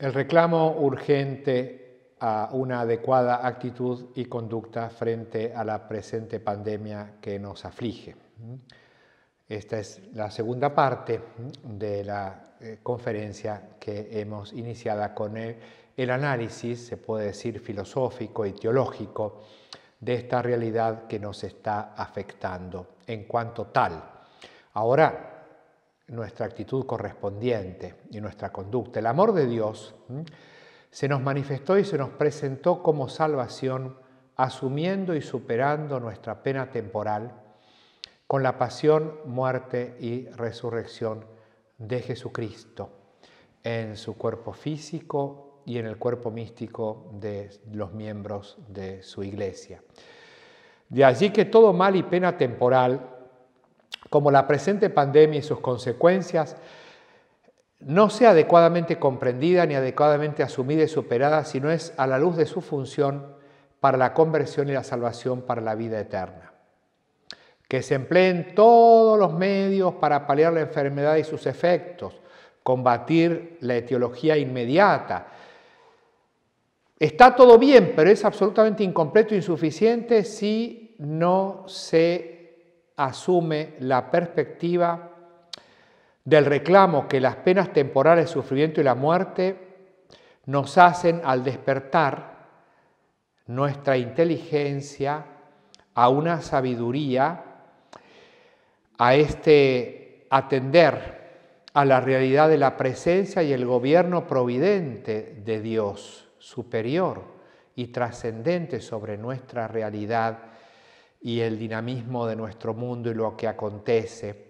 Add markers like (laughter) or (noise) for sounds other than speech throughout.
El reclamo urgente a una adecuada actitud y conducta frente a la presente pandemia que nos aflige. Esta es la segunda parte de la eh, conferencia que hemos iniciado con el análisis, se puede decir, filosófico y teológico de esta realidad que nos está afectando en cuanto tal. Ahora, nuestra actitud correspondiente y nuestra conducta. El amor de Dios se nos manifestó y se nos presentó como salvación, asumiendo y superando nuestra pena temporal con la pasión, muerte y resurrección de Jesucristo en su cuerpo físico y en el cuerpo místico de los miembros de su iglesia. De allí que todo mal y pena temporal como la presente pandemia y sus consecuencias, no sea adecuadamente comprendida ni adecuadamente asumida y superada, no es a la luz de su función para la conversión y la salvación para la vida eterna. Que se empleen todos los medios para paliar la enfermedad y sus efectos, combatir la etiología inmediata. Está todo bien, pero es absolutamente incompleto e insuficiente si no se asume la perspectiva del reclamo que las penas temporales, el sufrimiento y la muerte nos hacen al despertar nuestra inteligencia a una sabiduría, a este atender a la realidad de la presencia y el gobierno providente de Dios, superior y trascendente sobre nuestra realidad y el dinamismo de nuestro mundo y lo que acontece.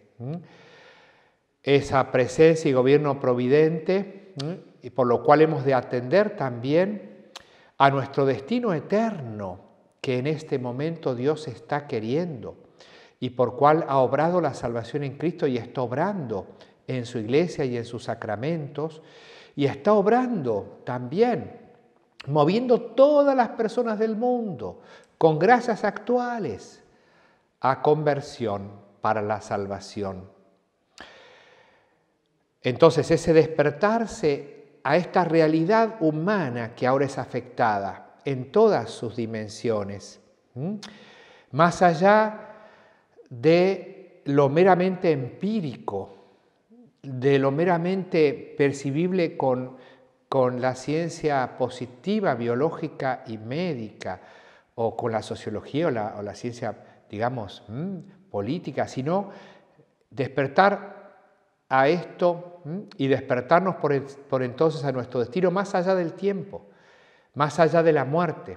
Esa presencia y gobierno providente, y por lo cual hemos de atender también a nuestro destino eterno que en este momento Dios está queriendo y por cual ha obrado la salvación en Cristo y está obrando en su iglesia y en sus sacramentos y está obrando también moviendo todas las personas del mundo, con gracias actuales a conversión para la salvación. Entonces ese despertarse a esta realidad humana que ahora es afectada en todas sus dimensiones, más allá de lo meramente empírico, de lo meramente percibible con la ciencia positiva, biológica y médica, o con la sociología o la, ciencia, digamos, política, sino despertar a esto y despertarnos por, por entonces a nuestro destino más allá del tiempo, más allá de la muerte,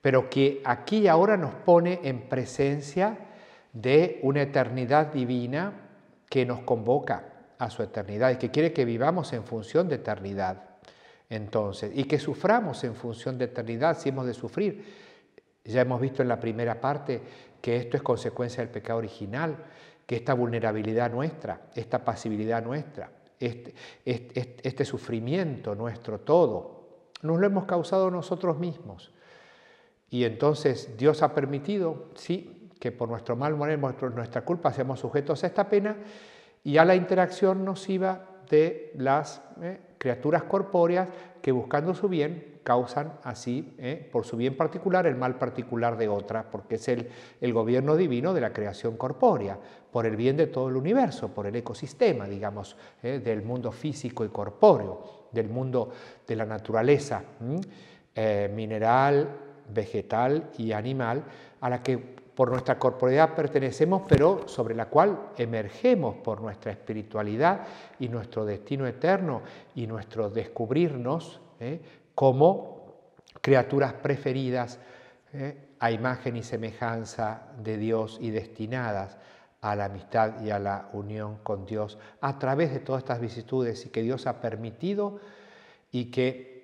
pero que aquí y ahora nos pone en presencia de una eternidad divina que nos convoca a su eternidad y que quiere que vivamos en función de eternidad, entonces, y que suframos en función de eternidad si hemos de sufrir ya hemos visto en la primera parte que esto es consecuencia del pecado original, que esta vulnerabilidad nuestra, esta pasibilidad nuestra, este, este sufrimiento nuestro todo, nos lo hemos causado nosotros mismos. Y entonces Dios ha permitido, sí, que por nuestro mal por nuestra culpa, seamos sujetos a esta pena y a la interacción nociva de las eh, criaturas corpóreas que buscando su bien causan así, eh, por su bien particular, el mal particular de otra, porque es el, el gobierno divino de la creación corpórea, por el bien de todo el universo, por el ecosistema, digamos, eh, del mundo físico y corpóreo, del mundo de la naturaleza, eh, mineral, vegetal y animal, a la que por nuestra corporeidad pertenecemos, pero sobre la cual emergemos por nuestra espiritualidad y nuestro destino eterno y nuestro descubrirnos como criaturas preferidas ¿eh? a imagen y semejanza de Dios y destinadas a la amistad y a la unión con Dios a través de todas estas vicisitudes y que Dios ha permitido y que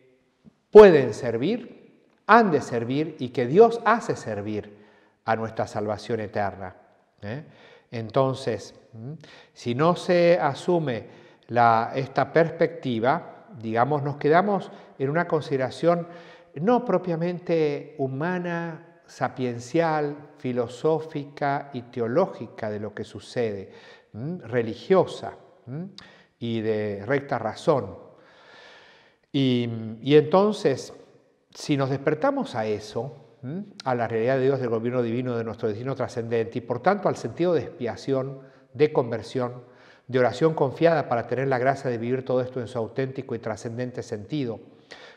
pueden servir, han de servir y que Dios hace servir a nuestra salvación eterna. ¿eh? Entonces, si no se asume esta perspectiva, digamos, nos quedamos en una consideración no propiamente humana, sapiencial, filosófica y teológica de lo que sucede, religiosa y de recta razón. Y, entonces, si nos despertamos a eso, a la realidad de Dios, del gobierno divino, de nuestro destino trascendente, y por tanto al sentido de expiación, de conversión, de oración confiada para tener la gracia de vivir todo esto en su auténtico y trascendente sentido,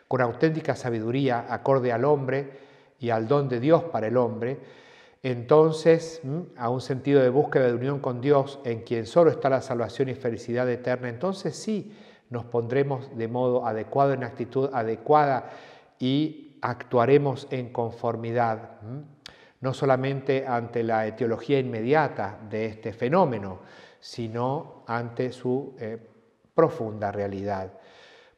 con auténtica sabiduría acorde al hombre y al don de Dios para el hombre, entonces a un sentido de búsqueda de unión con Dios en quien solo está la salvación y felicidad eterna, entonces sí nos pondremos de modo adecuado, en actitud adecuada y actuaremos en conformidad, no solamente ante la etiología inmediata de este fenómeno, sino ante su eh, profunda realidad.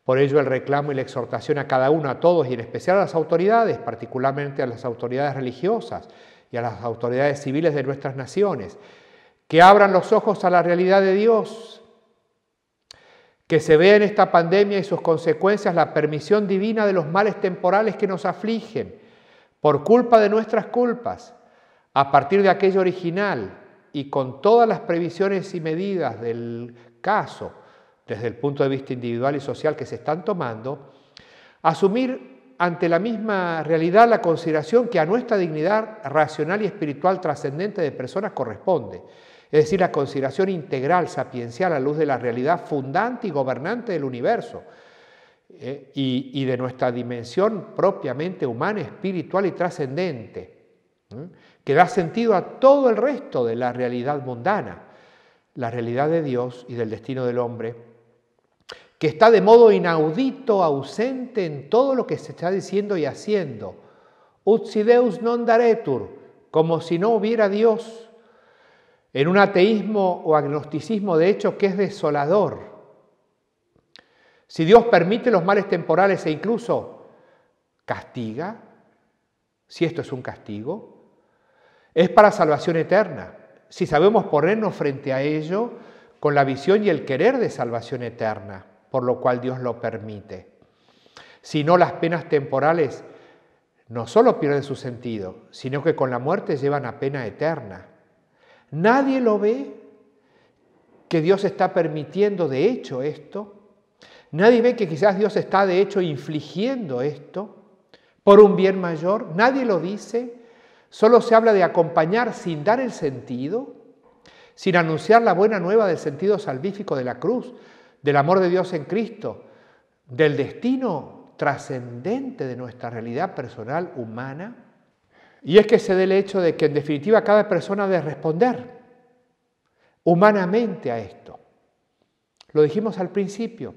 Por ello el reclamo y la exhortación a cada uno, a todos y en especial a las autoridades, particularmente a las autoridades religiosas y a las autoridades civiles de nuestras naciones, que abran los ojos a la realidad de Dios, que se vea en esta pandemia y sus consecuencias la permisión divina de los males temporales que nos afligen por culpa de nuestras culpas, a partir de aquello original y con todas las previsiones y medidas del caso, desde el punto de vista individual y social que se están tomando, asumir ante la misma realidad la consideración que a nuestra dignidad racional y espiritual trascendente de personas corresponde, es decir, la consideración integral, sapiencial, a la luz de la realidad fundante y gobernante del universo, eh, y, de nuestra dimensión propiamente humana, espiritual y trascendente que da sentido a todo el resto de la realidad mundana, la realidad de Dios y del destino del hombre, que está de modo inaudito, ausente en todo lo que se está diciendo y haciendo. Ut non daretur, como si no hubiera Dios, en un ateísmo o agnosticismo de hecho que es desolador. Si Dios permite los males temporales e incluso castiga, si esto es un castigo, es para salvación eterna. Si sabemos ponernos frente a ello con la visión y el querer de salvación eterna, por lo cual Dios lo permite. Si no, las penas temporales no solo pierden su sentido, sino que con la muerte llevan a pena eterna. Nadie lo ve que Dios está permitiendo de hecho esto. Nadie ve que quizás Dios está de hecho infligiendo esto por un bien mayor. Nadie lo dice. Solo se habla de acompañar sin dar el sentido, sin anunciar la buena nueva del sentido salvífico de la cruz, del amor de Dios en Cristo, del destino trascendente de nuestra realidad personal humana. Y es que se dé el hecho de que en definitiva cada persona debe responder humanamente a esto. Lo dijimos al principio,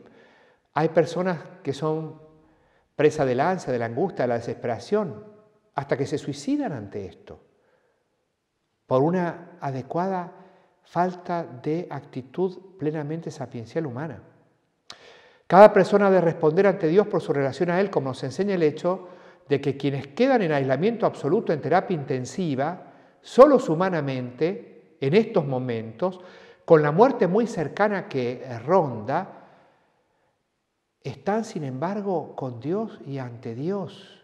hay personas que son presa del ansia, de la angustia, de la desesperación, hasta que se suicidan ante esto, por una adecuada falta de actitud plenamente sapiencial humana. Cada persona ha de responder ante Dios por su relación a Él, como nos enseña el hecho de que quienes quedan en aislamiento absoluto en terapia intensiva, solos humanamente, en estos momentos, con la muerte muy cercana que ronda, están sin embargo con Dios y ante Dios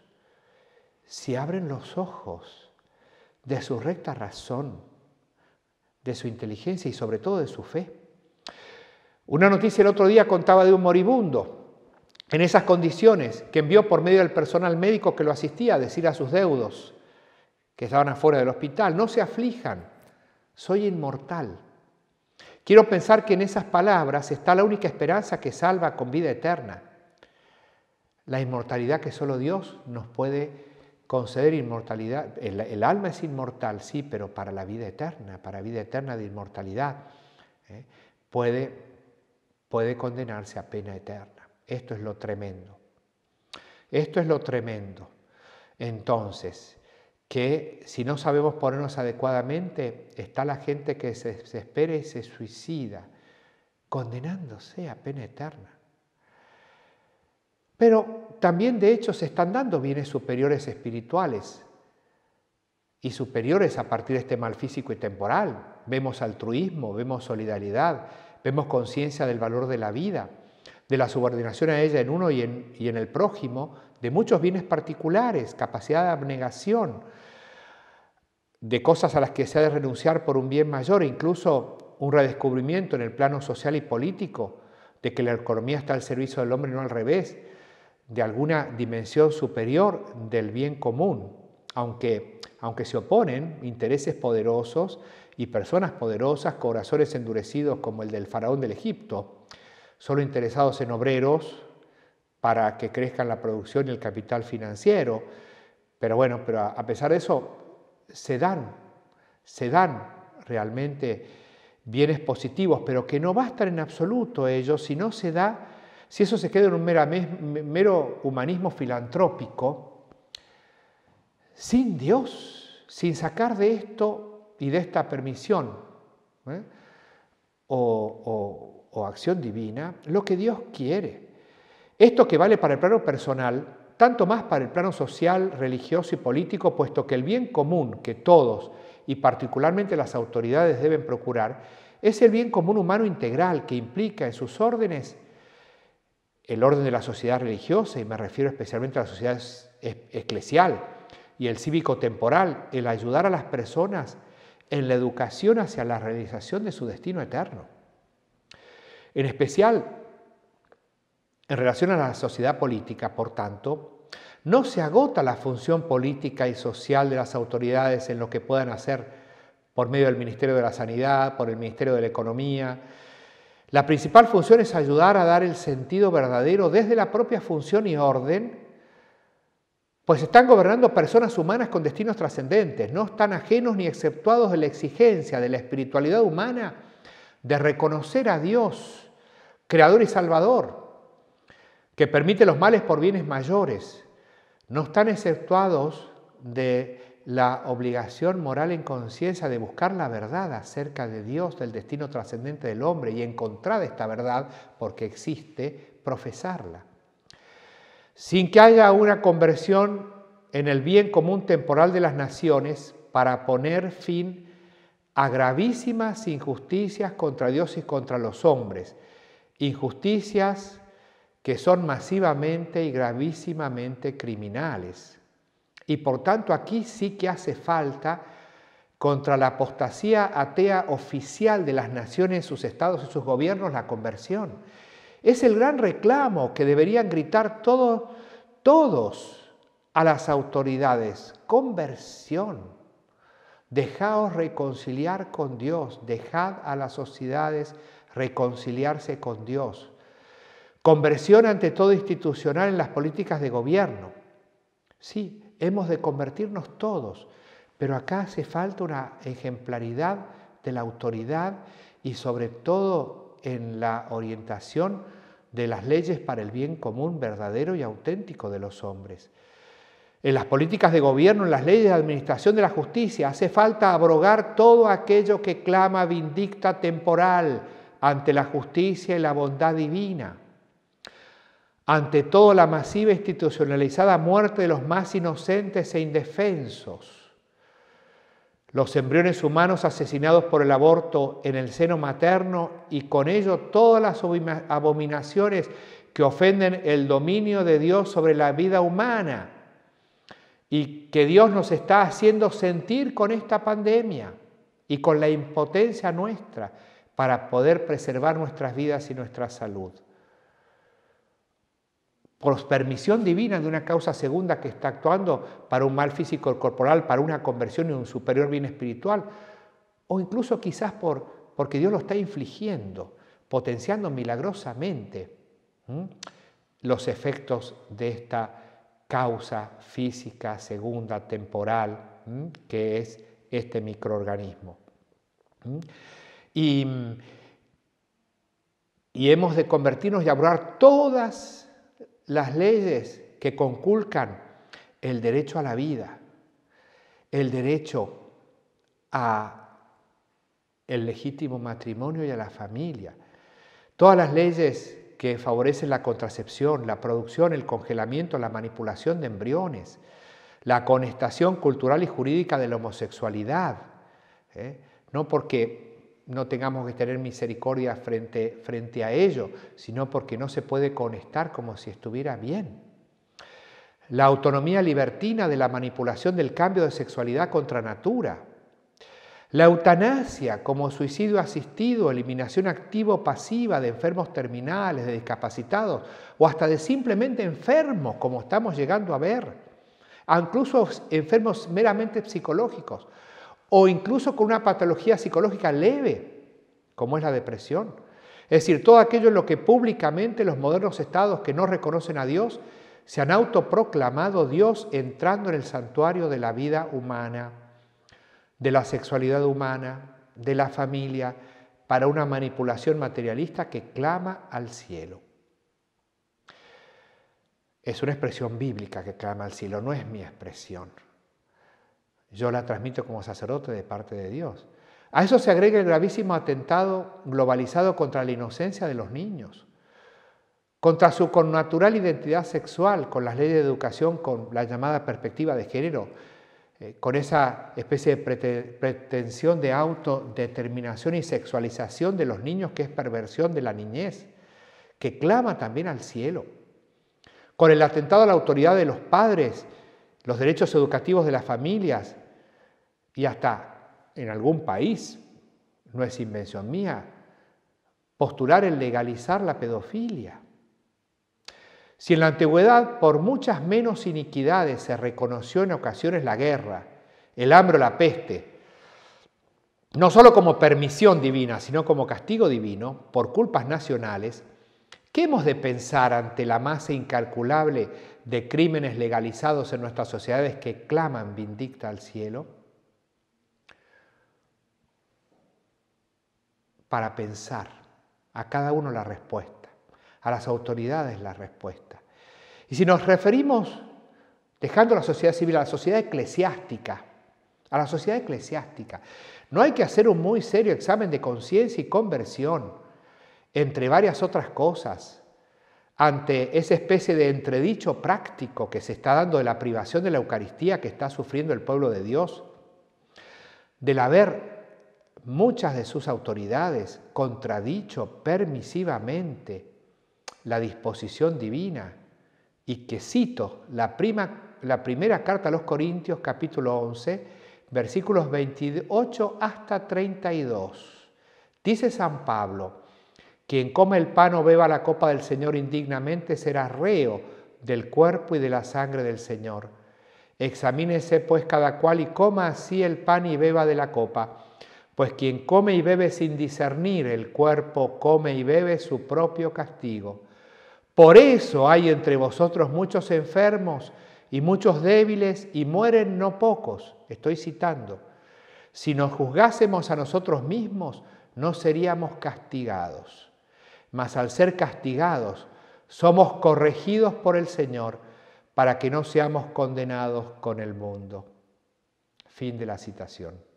si abren los ojos de su recta razón, de su inteligencia y sobre todo de su fe. Una noticia el otro día contaba de un moribundo en esas condiciones que envió por medio del personal médico que lo asistía a decir a sus deudos que estaban afuera del hospital, no se aflijan, soy inmortal. Quiero pensar que en esas palabras está la única esperanza que salva con vida eterna, la inmortalidad que solo Dios nos puede conceder inmortalidad. El, alma es inmortal, sí, pero para la vida eterna, para vida eterna de inmortalidad, ¿eh? puede, puede condenarse a pena eterna. Esto es lo tremendo. Esto es lo tremendo. Entonces, que si no sabemos ponernos adecuadamente, está la gente que se desespera y se suicida, condenándose a pena eterna. Pero también de hecho se están dando bienes superiores espirituales y superiores a partir de este mal físico y temporal. Vemos altruismo, vemos solidaridad, vemos conciencia del valor de la vida, de la subordinación a ella en uno y en, el prójimo, de muchos bienes particulares, capacidad de abnegación, de cosas a las que se ha de renunciar por un bien mayor, incluso un redescubrimiento en el plano social y político de que la economía está al servicio del hombre y no al revés, de alguna dimensión superior del bien común, aunque, aunque se oponen intereses poderosos y personas poderosas, corazones endurecidos como el del faraón del Egipto, solo interesados en obreros para que crezcan la producción y el capital financiero. Pero bueno, pero a pesar de eso, se dan, se dan realmente bienes positivos, pero que no bastan en absoluto ellos si no se da si eso se queda en un mero humanismo filantrópico, sin Dios, sin sacar de esto y de esta permisión ¿eh? o, o acción divina, lo que Dios quiere. Esto que vale para el plano personal, tanto más para el plano social, religioso y político, puesto que el bien común que todos y particularmente las autoridades deben procurar es el bien común humano integral que implica en sus órdenes el orden de la sociedad religiosa, y me refiero especialmente a la sociedad eclesial, y el cívico temporal, el ayudar a las personas en la educación hacia la realización de su destino eterno. En especial, en relación a la sociedad política, por tanto, no se agota la función política y social de las autoridades en lo que puedan hacer por medio del Ministerio de la Sanidad, por el Ministerio de la Economía, la principal función es ayudar a dar el sentido verdadero desde la propia función y orden, pues están gobernando personas humanas con destinos trascendentes, no están ajenos ni exceptuados de la exigencia de la espiritualidad humana de reconocer a Dios, Creador y Salvador, que permite los males por bienes mayores. No están exceptuados de la obligación moral en conciencia de buscar la verdad acerca de Dios, del destino trascendente del hombre y encontrar esta verdad porque existe, profesarla. Sin que haya una conversión en el bien común temporal de las naciones para poner fin a gravísimas injusticias contra Dios y contra los hombres, injusticias que son masivamente y gravísimamente criminales, y por tanto aquí sí que hace falta contra la apostasía atea oficial de las naciones, sus estados y sus gobiernos, la conversión. Es el gran reclamo que deberían gritar todos, todos a las autoridades. Conversión. Dejaos reconciliar con Dios, dejad a las sociedades reconciliarse con Dios. Conversión ante todo institucional en las políticas de gobierno. Sí, hemos de convertirnos todos, pero acá hace falta una ejemplaridad de la autoridad y sobre todo en la orientación de las leyes para el bien común verdadero y auténtico de los hombres. En las políticas de gobierno, en las leyes de administración de la justicia, hace falta abrogar todo aquello que clama vindicta temporal ante la justicia y la bondad divina ante todo la masiva institucionalizada muerte de los más inocentes e indefensos. Los embriones humanos asesinados por el aborto en el seno materno y con ello todas las abominaciones que ofenden el dominio de Dios sobre la vida humana y que Dios nos está haciendo sentir con esta pandemia y con la impotencia nuestra para poder preservar nuestras vidas y nuestra salud por permisión divina de una causa segunda que está actuando para un mal físico corporal, para una conversión y un superior bien espiritual, o incluso quizás por, porque Dios lo está infligiendo, potenciando milagrosamente los efectos de esta causa física segunda temporal que es este microorganismo. Y, hemos de convertirnos y abordar todas las leyes que conculcan el derecho a la vida, el derecho a el legítimo matrimonio y a la familia, todas las leyes que favorecen la contracepción, la producción, el congelamiento, la manipulación de embriones, la conestación cultural y jurídica de la homosexualidad, ¿eh? no porque no tengamos que tener misericordia frente, a ello, sino porque no se puede conectar como si estuviera bien. La autonomía libertina de la manipulación del cambio de sexualidad contra natura. La eutanasia como suicidio asistido, eliminación activa o pasiva de enfermos terminales, de discapacitados o hasta de simplemente enfermos, como estamos llegando a ver, incluso enfermos meramente psicológicos o incluso con una patología psicológica leve, como es la depresión. Es decir, todo aquello en lo que públicamente los modernos estados que no reconocen a Dios se han autoproclamado Dios entrando en el santuario de la vida humana, de la sexualidad humana, de la familia, para una manipulación materialista que clama al cielo. Es una expresión bíblica que clama al cielo, no es mi expresión. Yo la transmito como sacerdote de parte de Dios. A eso se agrega el gravísimo atentado globalizado contra la inocencia de los niños, contra su connatural identidad sexual, con las leyes de educación, con la llamada perspectiva de género, eh, con esa especie de pretensión de autodeterminación y sexualización de los niños que es perversión de la niñez, que clama también al cielo, con el atentado a la autoridad de los padres, los derechos educativos de las familias, y hasta en algún país, no es invención mía, postular el legalizar la pedofilia. Si en la antigüedad por muchas menos iniquidades se reconoció en ocasiones la guerra, el hambre o la peste, no solo como permisión divina, sino como castigo divino por culpas nacionales, ¿qué hemos de pensar ante la masa incalculable de crímenes legalizados en nuestras sociedades que claman vindicta al cielo? para pensar. A cada uno la respuesta, a las autoridades la respuesta. Y si nos referimos, dejando la sociedad civil, a la sociedad eclesiástica, a la sociedad eclesiástica, no hay que hacer un muy serio examen de conciencia y conversión, entre varias otras cosas, ante esa especie de entredicho práctico que se está dando de la privación de la Eucaristía que está sufriendo el pueblo de Dios, del haber muchas de sus autoridades contradicho permisivamente la disposición divina y que cito la, primera carta a los Corintios capítulo 11 versículos 28 hasta 32. Dice San Pablo, quien come el pan o beba la copa del Señor indignamente será reo del cuerpo y de la sangre del Señor. Examínese pues cada cual y coma así el pan y beba de la copa pues quien come y bebe sin discernir el cuerpo, come y bebe su propio castigo. Por eso hay entre vosotros muchos enfermos y muchos débiles y mueren no pocos. Estoy citando. Si nos juzgásemos a nosotros mismos, no seríamos castigados. Mas al ser castigados, somos corregidos por el Señor para que no seamos condenados con el mundo. Fin de la citación.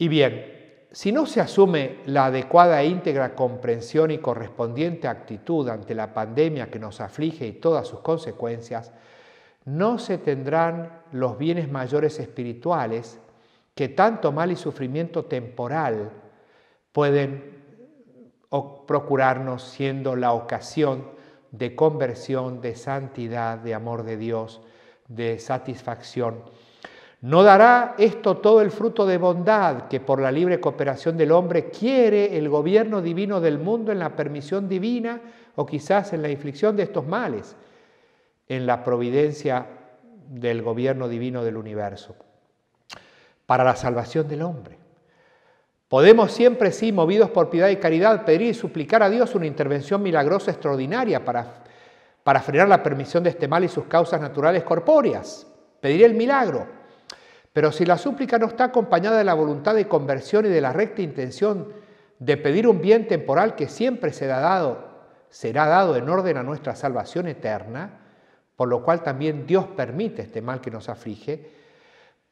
Y bien, si no se asume la adecuada e íntegra comprensión y correspondiente actitud ante la pandemia que nos aflige y todas sus consecuencias, no se tendrán los bienes mayores espirituales que tanto mal y sufrimiento temporal pueden procurarnos siendo la ocasión de conversión, de santidad, de amor de Dios, de satisfacción ¿No dará esto todo el fruto de bondad que por la libre cooperación del hombre quiere el gobierno divino del mundo en la permisión divina o quizás en la inflicción de estos males, en la providencia del gobierno divino del universo, para la salvación del hombre? Podemos siempre, sí, movidos por piedad y caridad, pedir y suplicar a Dios una intervención milagrosa extraordinaria para, para frenar la permisión de este mal y sus causas naturales corpóreas. Pedir el milagro pero si la súplica no está acompañada de la voluntad de conversión y de la recta intención de pedir un bien temporal que siempre será dado, será dado en orden a nuestra salvación eterna, por lo cual también Dios permite este mal que nos aflige,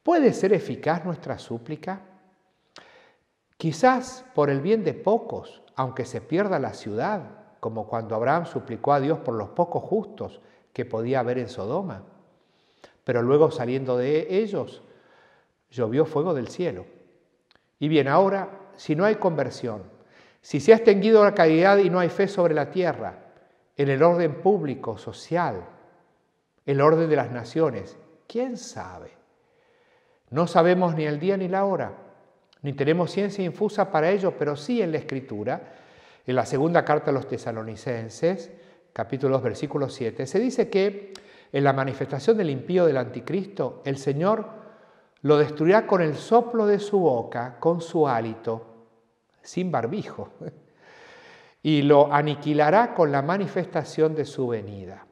¿puede ser eficaz nuestra súplica? Quizás por el bien de pocos, aunque se pierda la ciudad, como cuando Abraham suplicó a Dios por los pocos justos que podía haber en Sodoma. Pero luego saliendo de ellos, llovió fuego del cielo. Y bien, ahora, si no hay conversión, si se ha extinguido la caridad y no hay fe sobre la tierra, en el orden público, social, el orden de las naciones, ¿quién sabe? No sabemos ni el día ni la hora, ni tenemos ciencia infusa para ello, pero sí en la Escritura, en la segunda carta a los tesalonicenses, capítulos versículo 7, se dice que en la manifestación del impío del anticristo, el Señor lo destruirá con el soplo de su boca, con su hálito, sin barbijo, (laughs) y lo aniquilará con la manifestación de su venida.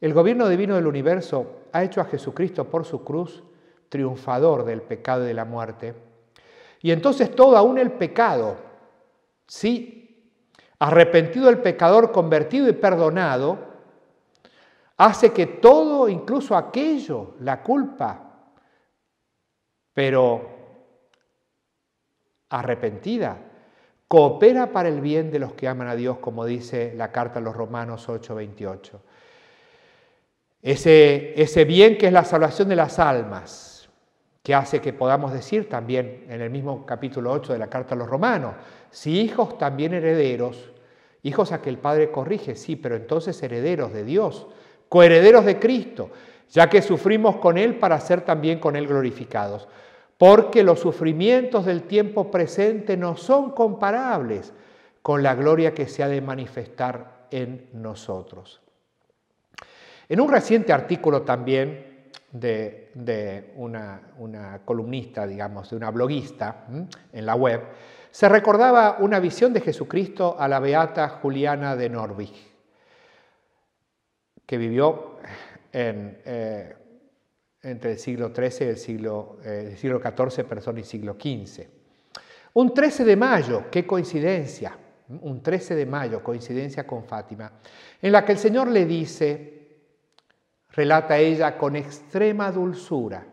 El gobierno divino del universo ha hecho a Jesucristo por su cruz triunfador del pecado y de la muerte. Y entonces todo, aún el pecado, sí, arrepentido el pecador, convertido y perdonado, hace que todo, incluso aquello, la culpa, pero arrepentida. Coopera para el bien de los que aman a Dios, como dice la carta a los Romanos 8:28. Ese, ese bien que es la salvación de las almas, que hace que podamos decir también en el mismo capítulo 8 de la carta a los Romanos, si hijos también herederos, hijos a que el Padre corrige, sí, pero entonces herederos de Dios, coherederos de Cristo, ya que sufrimos con Él para ser también con Él glorificados porque los sufrimientos del tiempo presente no son comparables con la gloria que se ha de manifestar en nosotros. En un reciente artículo también de, una, columnista, digamos, de una bloguista en la web, se recordaba una visión de Jesucristo a la beata Juliana de Norwich, que vivió en, eh, entre el siglo XIII y el siglo, eh, siglo XIV, y siglo XV. Un 13 de mayo, qué coincidencia, un 13 de mayo, coincidencia con Fátima, en la que el Señor le dice, relata ella con extrema dulzura,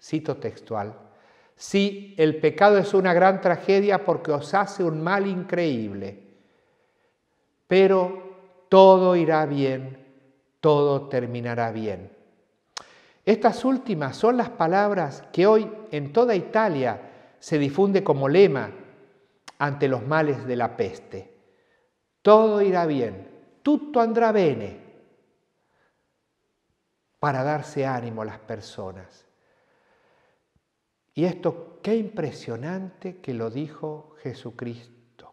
cito textual, si el pecado es una gran tragedia porque os hace un mal increíble, pero todo irá bien, todo terminará bien. Estas últimas son las palabras que hoy en toda Italia se difunde como lema ante los males de la peste. Todo irá bien, tutto andrà bene, para darse ánimo a las personas. Y esto, qué impresionante que lo dijo Jesucristo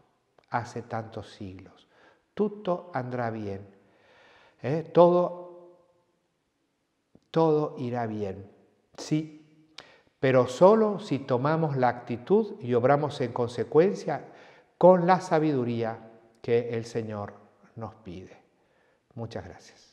hace tantos siglos. Tutto andrà bien. ¿eh? Todo todo irá bien. Sí, pero solo si tomamos la actitud y obramos en consecuencia con la sabiduría que el Señor nos pide. Muchas gracias.